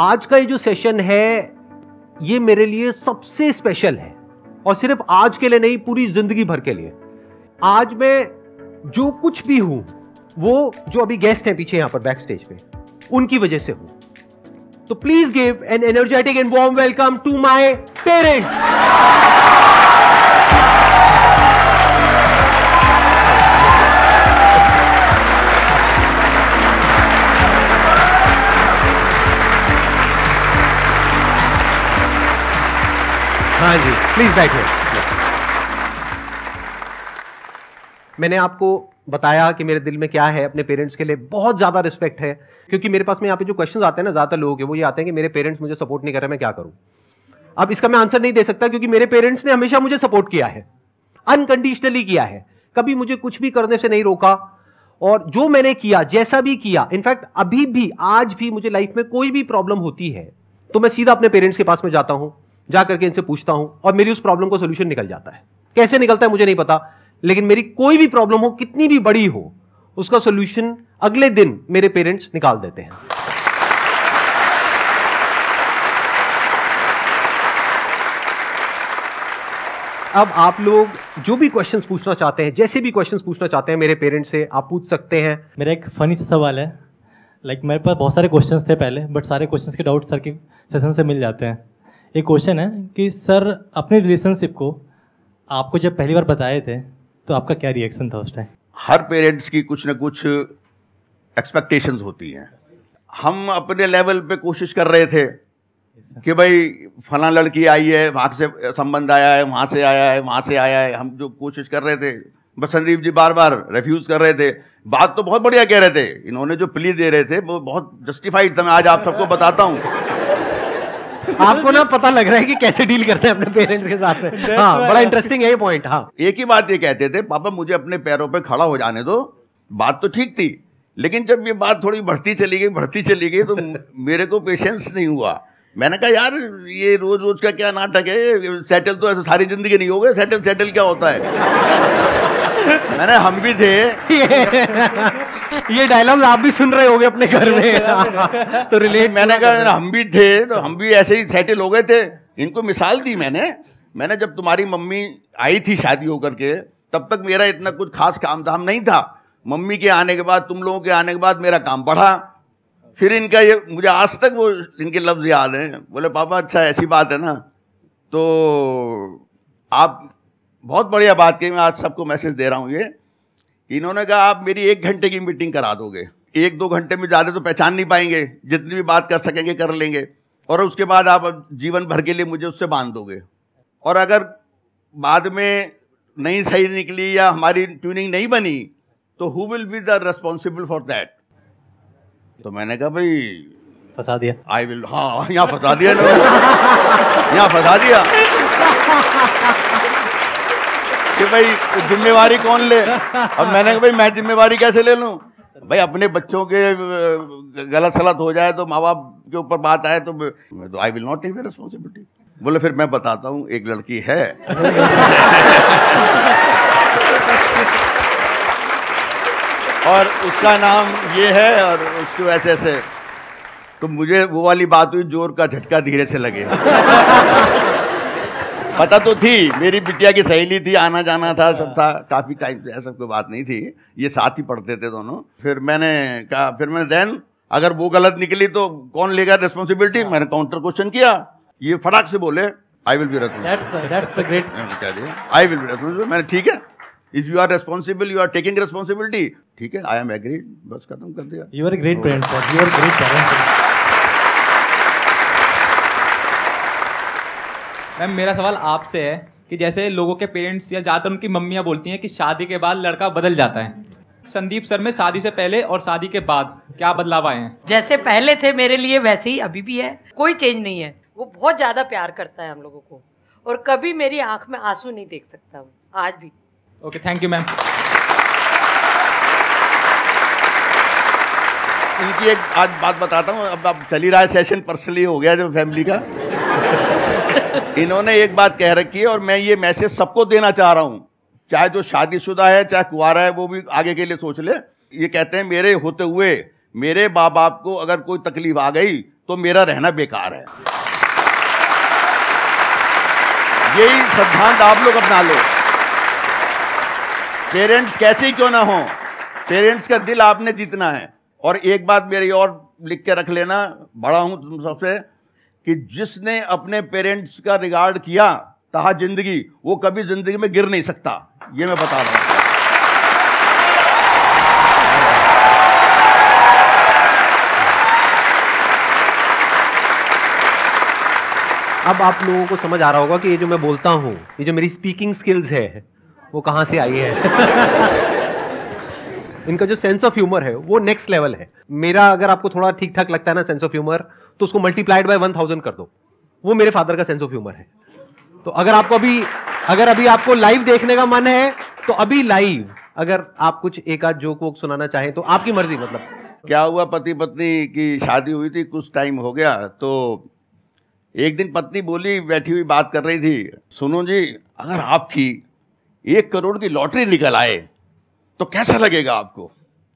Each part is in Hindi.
आज का ये जो सेशन है ये मेरे लिए सबसे स्पेशल है और सिर्फ आज के लिए नहीं पूरी जिंदगी भर के लिए आज मैं जो कुछ भी हूं वो जो अभी गेस्ट हैं पीछे यहां पर बैक स्टेज पे उनकी वजह से हूं तो please give an energetic and warm welcome to my parents हाँ जी प्लीज बैठे मैंने आपको बताया कि मेरे दिल में क्या है अपने पेरेंट्स के लिए बहुत ज़्यादा रिस्पेक्ट है क्योंकि मेरे पास में यहाँ पे जो क्वेश्चन आते हैं ना ज़्यादातर लोगों के वो ये आते हैं कि मेरे पेरेंट्स मुझे सपोर्ट नहीं कर रहे मैं क्या करूँ अब इसका मैं आंसर नहीं दे सकता क्योंकि मेरे पेरेंट्स ने हमेशा मुझे सपोर्ट किया है अनकंडीशनली किया है कभी मुझे कुछ भी करने से नहीं रोका और जो मैंने किया जैसा भी किया इनफैक्ट अभी भी आज भी मुझे लाइफ में कोई भी प्रॉब्लम होती है तो मैं सीधा अपने पेरेंट्स के पास में जाता हूँ जा करके इनसे पूछता हूं और मेरी उस प्रॉब्लम का सोल्यूशन निकल जाता है कैसे निकलता है मुझे नहीं पता लेकिन मेरी कोई भी प्रॉब्लम हो कितनी भी बड़ी हो उसका सोल्यूशन अगले दिन मेरे पेरेंट्स निकाल देते हैं अब आप लोग जो भी क्वेश्चंस पूछना चाहते हैं जैसे भी क्वेश्चंस पूछना चाहते हैं मेरे पेरेंट्स से आप पूछ सकते हैं मेरा एक फनी सा सवाल है लाइक like, मेरे पास बहुत सारे क्वेश्चंस थे पहले बट सारे क्वेश्चंस के डाउट सर के सेशन से मिल जाते हैं ये क्वेश्चन है कि सर अपने रिलेशनशिप को आपको जब पहली बार बताए थे तो आपका क्या रिएक्शन था उस टाइम हर पेरेंट्स की कुछ ना कुछ एक्सपेक्टेशंस होती हैं हम अपने लेवल पे कोशिश कर रहे थे कि भाई फला लड़की आई है वहाँ से संबंध आया है वहाँ से आया है वहाँ से आया है हम जो कोशिश कर रहे थे बस संदीप जी बार बार रेफ्यूज़ कर रहे थे बात तो बहुत बढ़िया कह रहे थे इन्होंने जो प्ली दे रहे थे वो बहुत जस्टिफाइड था मैं आज आप सबको बताता हूँ आपको ना पता लग रहा है कि कैसे डील करते हैं अपने पेरेंट्स के साथ हाँ बड़ा इंटरेस्टिंग है ये पॉइंट हाँ एक ही बात ये कहते थे पापा मुझे अपने पैरों पर खड़ा हो जाने दो बात तो ठीक थी लेकिन जब ये बात थोड़ी बढ़ती चली गई बढ़ती चली गई तो मेरे को पेशेंस नहीं हुआ मैंने कहा यार ये रोज रोज का क्या नाटक है सेटल तो ऐसे सारी जिंदगी नहीं हो गए सेटल सेटल क्या होता है मैंने हम भी थे ये डायलॉग आप भी सुन रहे होंगे अपने घर में हाँ। तो रिलेट मैंने कहा हम भी थे तो हम भी ऐसे ही सेटल हो गए थे इनको मिसाल दी मैंने मैंने जब तुम्हारी मम्मी आई थी शादी होकर के तब तक मेरा इतना कुछ खास काम धाम नहीं था मम्मी के आने के बाद तुम लोगों के आने के बाद मेरा काम बढ़ा फिर इनका ये मुझे आज तक वो इनके लफ्ज़ याद हैं बोले पापा अच्छा ऐसी बात है ना तो आप बहुत बढ़िया बात कही मैं आज सबको मैसेज दे रहा हूँ ये इन्होंने कहा आप मेरी एक घंटे की मीटिंग करा दोगे एक दो घंटे में ज़्यादा तो पहचान नहीं पाएंगे जितनी भी बात कर सकेंगे कर लेंगे और उसके बाद आप जीवन भर के लिए मुझे उससे बांध दोगे और अगर बाद में नहीं सही निकली या हमारी ट्यूनिंग नहीं बनी तो who will be the responsible for that तो मैंने कहा भाई फंसा दिया आई विल हाँ यहाँ फंसा दिया यहाँ फंसा दिया कि भाई जिम्मेवारी कौन ले और मैंने कहा भाई मैं जिम्मेवारी कैसे ले लूँ भाई अपने बच्चों के गलत सलत हो जाए तो माँ बाप के ऊपर बात आए तो I will not take the responsibility बोले फिर मैं बताता हूँ एक लड़की है और उसका नाम ये है और उसको ऐसे ऐसे तो मुझे वो वाली बात हुई जोर का झटका धीरे से लगे पता तो थी मेरी बिटिया की सहेली थी आना जाना था सब था काफ़ी टाइम से ऐसा कोई बात नहीं थी ये साथ ही पढ़ते थे दोनों फिर मैंने कहा फिर मैंने देन अगर वो गलत निकली तो कौन लेगा रिस्पॉन्सिबिलिटी हाँ। मैंने काउंटर क्वेश्चन किया ये फटाक से बोले I will be responsibility I will be responsibility मैंने ठीक है if you are responsible you are taking responsibility ठीक है आई एम एग्रीड बस खत्म कर दिया you are great parent you are great parent ma'am मेरा सवाल आपसे है कि जैसे लोगों के पेरेंट्स या ज़्यादातर उनकी मम्मियाँ बोलती हैं कि शादी के बाद लड़का बदल जाता है संदीप सर में शादी से पहले और शादी के बाद क्या बदलाव आए हैं जैसे पहले थे मेरे लिए वैसे ही अभी भी है कोई चेंज नहीं है वो बहुत ज़्यादा प्यार करता है हम लोगों को और कभी मेरी आंख में आंसू नहीं देख सकता वो आज भी ओके थैंक यू मैम इनकी एक आज बात बताता हूँ अब अब चली रहा है सेशन पर्सनली हो गया जो फैमिली का इन्होंने एक बात कह रखी है और मैं ये मैसेज सबको देना चाह रहा हूँ चाहे जो शादीशुदा है चाहे कुआरा है वो भी आगे के लिए सोच ले ये कहते हैं मेरे होते हुए मेरे माँ बाप को अगर कोई तकलीफ आ गई तो मेरा रहना बेकार है यही सिद्धांत आप लोग अपना लो पेरेंट्स कैसे ही क्यों ना हो पेरेंट्स का दिल आपने जीतना है और एक बात मेरी और लिख के रख लेना बड़ा हूं तुम सबसे कि जिसने अपने पेरेंट्स का रिगार्ड किया तहा जिंदगी वो कभी जिंदगी में गिर नहीं सकता ये मैं बता रहा हूं अब आप लोगों को समझ आ रहा होगा कि ये जो मैं बोलता हूँ ये जो मेरी स्पीकिंग स्किल्स है वो कहाँ से आई है इनका जो सेंस ऑफ ह्यूमर है वो नेक्स्ट लेवल है मेरा अगर आपको थोड़ा ठीक ठाक लगता है ना सेंस ऑफ ह्यूमर तो उसको मल्टीप्लाइड बाय वन थाउजेंड कर दो वो मेरे फादर का सेंस ऑफ ह्यूमर है तो अगर आपको अभी अगर अभी आपको लाइव देखने का मन है तो अभी लाइव अगर आप कुछ एक आध जोक वोक सुनाना चाहें तो आपकी मर्जी मतलब क्या हुआ पति पत्नी की शादी हुई थी कुछ टाइम हो गया तो एक दिन पत्नी बोली बैठी हुई बात कर रही थी सुनो जी अगर आपकी एक करोड़ की लॉटरी निकल आए तो कैसा लगेगा आपको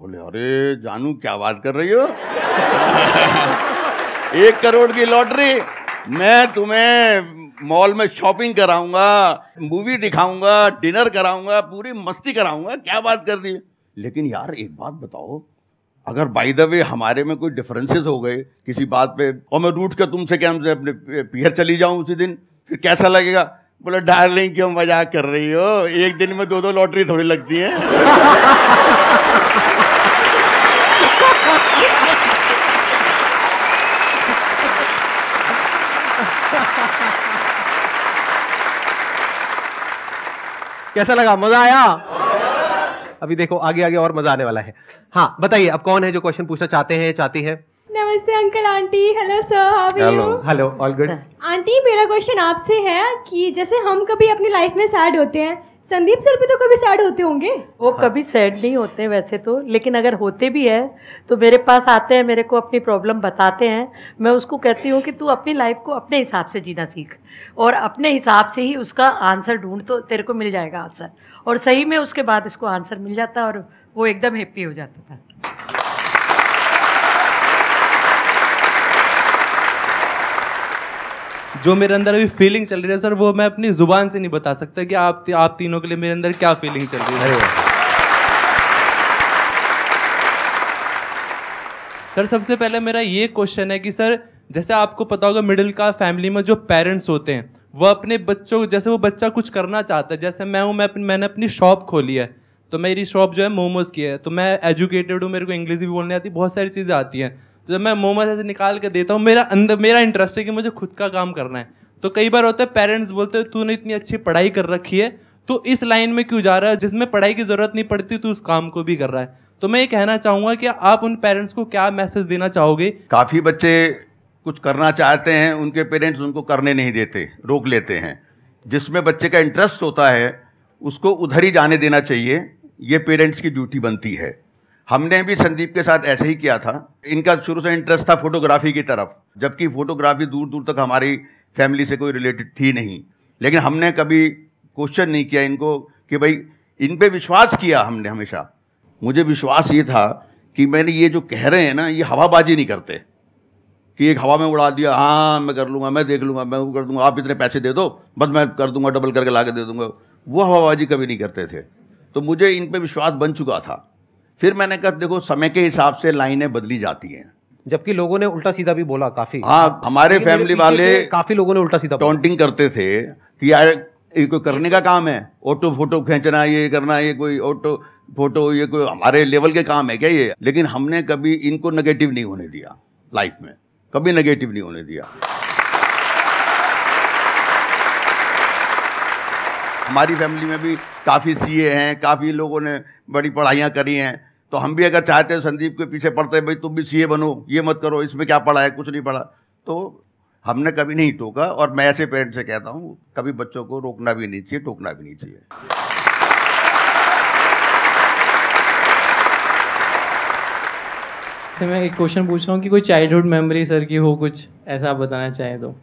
बोले अरे जानू क्या बात कर रही हो एक करोड़ की लॉटरी मैं तुम्हें मॉल में शॉपिंग कराऊंगा मूवी दिखाऊंगा डिनर कराऊंगा पूरी मस्ती कराऊंगा क्या बात कर दी लेकिन यार एक बात बताओ अगर बाई द वे हमारे में कोई डिफरेंसेस हो गए किसी बात पे और मैं रूट कर तुमसे क्या हमसे अपने पियर चली जाऊं उसी दिन फिर कैसा लगेगा बोला डार्लिंग क्यों मजाक कर रही हो एक दिन में दो दो लॉटरी थोड़ी लगती है कैसा लगा मजा आया अभी देखो आगे आगे और मजा आने वाला है हाँ बताइए अब कौन है जो क्वेश्चन पूछना चाहते हैं चाहती है नमस्ते uncle aunty hello sir hello hello all good aunty मेरा क्वेश्चन आपसे है कि जैसे हम कभी अपनी लाइफ में सैड होते हैं संदीप सर भी तो कभी सैड होते होंगे वो हाँ। कभी सैड नहीं होते वैसे तो लेकिन अगर होते भी है तो मेरे पास आते हैं मेरे को अपनी प्रॉब्लम बताते हैं मैं उसको कहती हूँ कि तू अपनी लाइफ को अपने हिसाब से जीना सीख और अपने हिसाब से ही उसका आंसर ढूंढ तो तेरे को मिल जाएगा आंसर और सही में उसके बाद इसको आंसर मिल जाता और वो एकदम हैप्पी हो जाता था जो मेरे अंदर अभी फीलिंग चल रही है सर वो मैं अपनी जुबान से नहीं बता सकता कि आप आप तीनों के लिए मेरे अंदर क्या फीलिंग चल रही है सर सबसे पहले मेरा ये क्वेश्चन है कि सर जैसे आपको पता होगा मिडिल क्लास फैमिली में जो पेरेंट्स होते हैं वह अपने बच्चों जैसे वो बच्चा कुछ करना चाहता है जैसे मैं हूँ मैं अपनी मैंने अपनी शॉप खोली है तो मेरी शॉप जो है मोमोज़ की है तो मैं एजुकेटेड हूँ मेरे को इंग्लिश भी बोलने आती बहुत सारी चीज़ें आती हैं जब मैं मोमोज ऐसे निकाल के देता हूँ मेरा अंदर मेरा इंटरेस्ट है कि मुझे खुद का काम करना है तो कई बार होता है पेरेंट्स बोलते हैं तूने इतनी अच्छी पढ़ाई कर रखी है तो इस लाइन में क्यों जा रहा है जिसमें पढ़ाई की ज़रूरत नहीं पड़ती तो उस काम को भी कर रहा है तो मैं ये कहना चाहूँगा कि आप उन पेरेंट्स को क्या मैसेज देना चाहोगे काफ़ी बच्चे कुछ करना चाहते हैं उनके पेरेंट्स उनको करने नहीं देते रोक लेते हैं जिसमें बच्चे का इंटरेस्ट होता है उसको उधर ही जाने देना चाहिए ये पेरेंट्स की ड्यूटी बनती है हमने भी संदीप के साथ ऐसे ही किया था इनका शुरू से इंटरेस्ट था फोटोग्राफी की तरफ जबकि फोटोग्राफी दूर दूर तक हमारी फैमिली से कोई रिलेटेड थी नहीं लेकिन हमने कभी क्वेश्चन नहीं किया इनको कि भाई इन पर विश्वास किया हमने हमेशा मुझे विश्वास ये था कि मैंने ये जो कह रहे हैं ना ये हवाबाजी नहीं करते कि एक हवा में उड़ा दिया हाँ मैं कर लूँगा मैं देख लूँगा मैं वो कर दूँगा आप इतने पैसे दे दो बस मैं कर दूँगा डबल करके ला के दे दूँगा वो हवाबाजी कभी नहीं करते थे तो मुझे इन पर विश्वास बन चुका था फिर मैंने कहा देखो समय के हिसाब से लाइनें बदली जाती हैं जबकि लोगों ने उल्टा सीधा भी बोला काफी हाँ हमारे फैमिली वाले काफी लोगों ने उल्टा सीधा टॉन्टिंग करते थे कि यार ये कोई करने का काम है ऑटो फोटो खींचना ये करना ये कोई ऑटो फोटो ये कोई हमारे लेवल के काम है क्या ये लेकिन हमने कभी इनको नेगेटिव नहीं होने दिया लाइफ में कभी नेगेटिव नहीं होने दिया हमारी फैमिली में भी काफ़ी सीए हैं काफ़ी लोगों ने बड़ी पढ़ाइयाँ करी हैं तो हम भी अगर चाहते हैं संदीप के पीछे पढ़ते हैं भाई तुम भी सीए बनो ये मत करो इसमें क्या पढ़ा है कुछ नहीं पढ़ा तो हमने कभी नहीं टोका और मैं ऐसे पेरेंट से कहता हूँ कभी बच्चों को रोकना भी नहीं चाहिए टोकना भी नहीं चाहिए तो मैं एक क्वेश्चन पूछ रहा हूँ कि कोई चाइल्डहुड मेमोरी सर की हो कुछ ऐसा आप बताना चाहें तो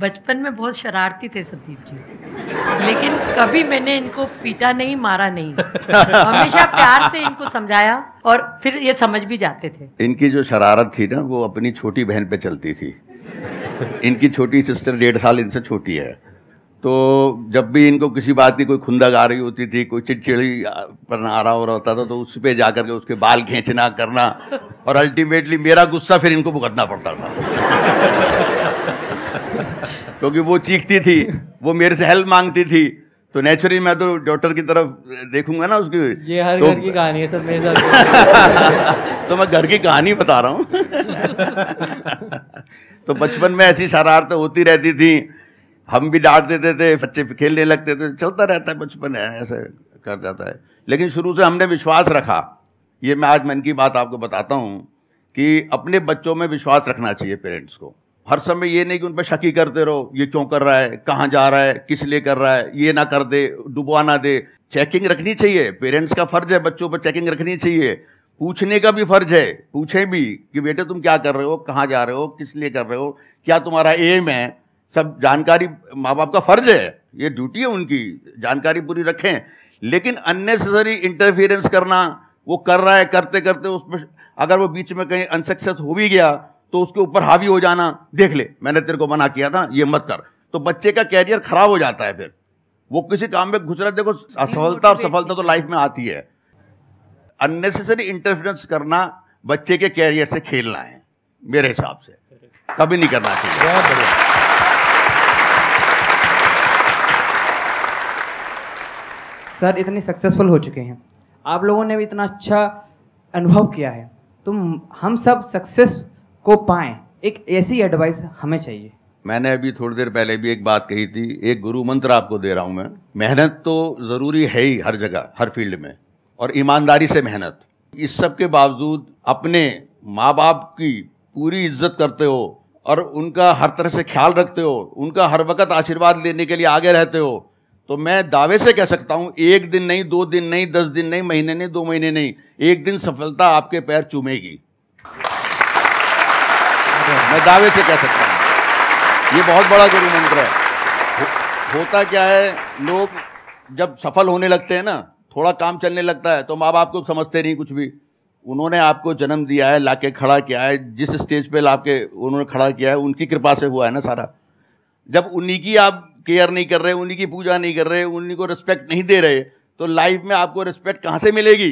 बचपन में बहुत शरारती थे संदीप जी लेकिन कभी मैंने इनको पीटा नहीं मारा नहीं हमेशा प्यार से इनको समझाया और फिर ये समझ भी जाते थे इनकी जो शरारत थी ना वो अपनी छोटी बहन पे चलती थी इनकी छोटी सिस्टर डेढ़ साल इनसे छोटी है तो जब भी इनको किसी बात की कोई खुंदक आ रही होती थी कोई चिड़चिड़ी पर आ रहा हो रहा होता था तो उस पर जा करके उसके बाल खींचना करना और अल्टीमेटली मेरा गुस्सा फिर इनको भुगतना पड़ता था क्योंकि वो चीखती थी वो मेरे से हेल्प मांगती थी तो नेचुरली मैं तो डॉक्टर की तरफ देखूंगा ना उसकी ये हर तो, घर की कहानी है सब मेरे साथ तो मैं घर की कहानी बता रहा हूँ तो बचपन में ऐसी शरारतें होती रहती थी हम भी डांट देते थे बच्चे खेलने लगते थे चलता रहता है बचपन है ऐसे कर जाता है लेकिन शुरू से हमने विश्वास रखा ये मैं आज मन की बात आपको बताता हूँ कि अपने बच्चों में विश्वास रखना चाहिए पेरेंट्स को हर समय ये नहीं कि उन पर शक करते रहो ये क्यों कर रहा है कहाँ जा रहा है किस लिए कर रहा है ये ना कर दे डुबवा ना दे चेकिंग रखनी चाहिए पेरेंट्स का फर्ज है बच्चों पर चेकिंग रखनी चाहिए पूछने का भी फर्ज है पूछें भी कि बेटे तुम क्या कर रहे हो कहाँ जा रहे हो किस लिए कर रहे हो क्या तुम्हारा एम है सब जानकारी माँ बाप का फर्ज है ये ड्यूटी है उनकी जानकारी पूरी रखें लेकिन अननेसेसरी इंटरफेरेंस करना वो कर रहा है करते करते उसमें अगर वो बीच में कहीं अनसक्सेस हो भी गया तो उसके ऊपर हावी हो जाना देख ले मैंने तेरे को मना किया था ये मत कर तो बच्चे का कैरियर खराब हो जाता है फिर वो किसी काम में घुस रहा देखो असफलता और सफलता तो लाइफ में आती है अननेसेसरी इंटरफेरेंस करना बच्चे के कैरियर से खेलना है मेरे हिसाब से कभी नहीं करना चाहिए सर इतने सक्सेसफुल हो चुके हैं आप लोगों ने भी इतना अच्छा अनुभव किया है तो हम सब सक्सेस को पाएं एक ऐसी एडवाइस हमें चाहिए मैंने अभी थोड़ी देर पहले भी एक बात कही थी एक गुरु मंत्र आपको दे रहा हूं मैं मेहनत तो ज़रूरी है ही हर जगह हर फील्ड में और ईमानदारी से मेहनत इस सब के बावजूद अपने माँ बाप की पूरी इज्जत करते हो और उनका हर तरह से ख्याल रखते हो उनका हर वक्त आशीर्वाद लेने के लिए आगे रहते हो तो मैं दावे से कह सकता हूँ एक दिन नहीं दो दिन नहीं दस दिन नहीं महीने नहीं दो महीने नहीं एक दिन सफलता आपके पैर चूमेगी मैं दावे से कह सकता हूँ ये बहुत बड़ा गुरु मंत्र है हो, होता क्या है लोग जब सफल होने लगते हैं ना थोड़ा काम चलने लगता है तो माँ बाप को समझते नहीं कुछ भी उन्होंने आपको जन्म दिया है लाके खड़ा किया है जिस स्टेज पे लाके उन्होंने खड़ा किया है उनकी कृपा से हुआ है ना सारा जब उन्हीं की आप केयर नहीं कर रहे उन्हीं की पूजा नहीं कर रहे उन्हीं को रिस्पेक्ट नहीं दे रहे तो लाइफ में आपको रिस्पेक्ट कहाँ से मिलेगी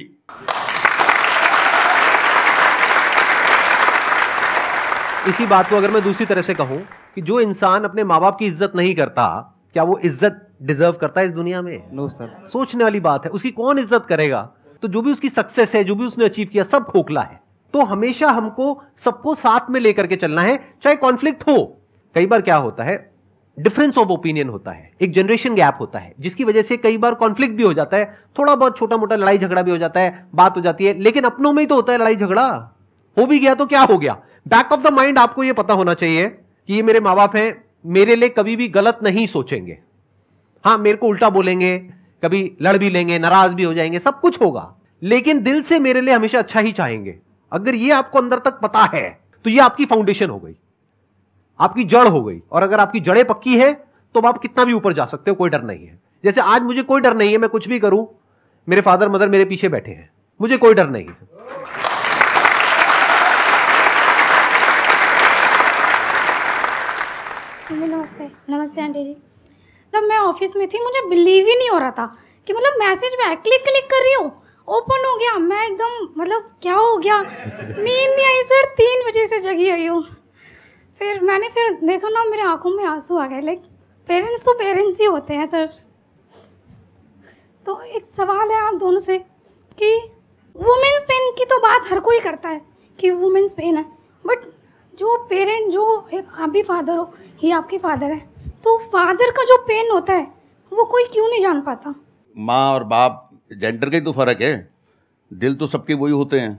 इसी बात को अगर मैं दूसरी तरह से कहूं कि जो इंसान अपने माँ बाप की इज्जत नहीं करता क्या वो इज्जत डिजर्व करता है इस दुनिया में नो सर सोचने वाली बात है उसकी कौन इज्जत करेगा तो जो भी उसकी सक्सेस है जो भी उसने अचीव किया सब खोखला है तो हमेशा हमको सबको साथ में लेकर के चलना है चाहे कॉन्फ्लिक्ट हो कई बार क्या होता है डिफरेंस ऑफ ओपिनियन होता है एक जनरेशन गैप होता है जिसकी वजह से कई बार कॉन्फ्लिक्ट भी हो जाता है थोड़ा बहुत छोटा मोटा लड़ाई झगड़ा भी हो जाता है बात हो जाती है लेकिन अपनों में ही तो होता है लड़ाई झगड़ा हो भी गया तो क्या हो गया बैक ऑफ द माइंड आपको यह पता होना चाहिए कि ये मेरे माँ बाप हैं मेरे लिए कभी भी गलत नहीं सोचेंगे हाँ मेरे को उल्टा बोलेंगे कभी लड़ भी लेंगे नाराज भी हो जाएंगे सब कुछ होगा लेकिन दिल से मेरे लिए हमेशा अच्छा ही चाहेंगे अगर ये आपको अंदर तक पता है तो ये आपकी फाउंडेशन हो गई आपकी जड़ हो गई और अगर आपकी जड़ें पक्की है तो आप कितना भी ऊपर जा सकते हो कोई डर नहीं है जैसे आज मुझे कोई डर नहीं है मैं कुछ भी करूं मेरे फादर मदर मेरे पीछे बैठे हैं मुझे कोई डर नहीं है मम्मी हाँ, नमस्ते नमस्ते आंटी जी तब तो मैं ऑफिस में थी मुझे बिलीव ही नहीं हो रहा था कि मतलब मैसेज में क्लिक क्लिक कर रही हूँ ओपन हो गया मैं एकदम मतलब क्या हो गया नींद नहीं आई सर तीन बजे से जगी हुई हूँ फिर मैंने फिर देखा ना मेरे आंखों में आंसू आ गए लाइक पेरेंट्स तो पेरेंट्स ही होते हैं सर तो एक सवाल है आप दोनों से कि वुमेंस पेन की तो बात हर कोई करता है कि वुमेंस पेन है बट जो पेरेंट जो आप भी फादर हो ही आपके फादर है तो फादर का जो पेन होता है वो कोई क्यों नहीं जान पाता माँ और बाप जेंडर का ही तो फर्क है दिल तो सबके वही होते हैं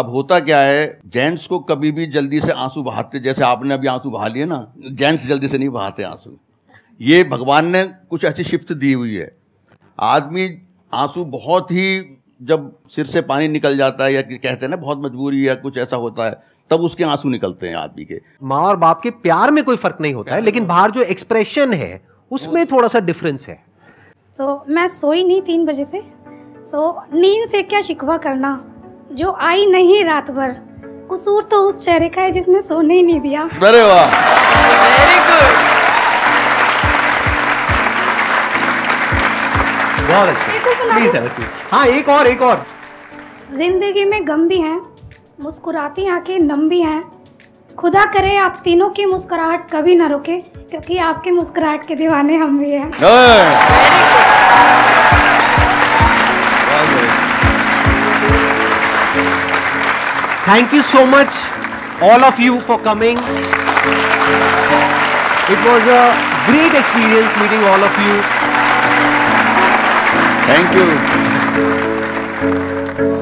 अब होता क्या है जेंट्स को कभी भी जल्दी से आंसू बहाते जैसे आपने अभी आंसू बहा लिए ना जेंट्स जल्दी से नहीं बहाते आंसू ये भगवान ने कुछ ऐसी शिफ्ट दी हुई है आदमी आंसू बहुत ही जब सिर से पानी निकल जाता है या कहते हैं ना बहुत मजबूरी या कुछ ऐसा होता है तब उसके आंसू निकलते हैं आदमी के माँ और बाप के प्यार में कोई फर्क नहीं होता है हाँ। लेकिन बाहर जो एक्सप्रेशन है उसमें हाँ। थोड़ा सा डिफरेंस है तो so, मैं सोई नहीं तीन बजे से सो so, नींद से क्या शिकवा करना जो आई नहीं रात भर कसूर तो उस चेहरे का है जिसने सोने ही नहीं दिया अरे वाह वेरी गुड बहुत अच्छा तो हाँ एक और एक और जिंदगी में गम भी हैं मुस्कुराती आंखें भी हैं खुदा करे आप तीनों की मुस्कुराहट कभी ना रुके क्योंकि आपके मुस्कुराहट के दीवाने हम भी हैं thank you so much all of you for coming it was a great experience meeting all of you thank you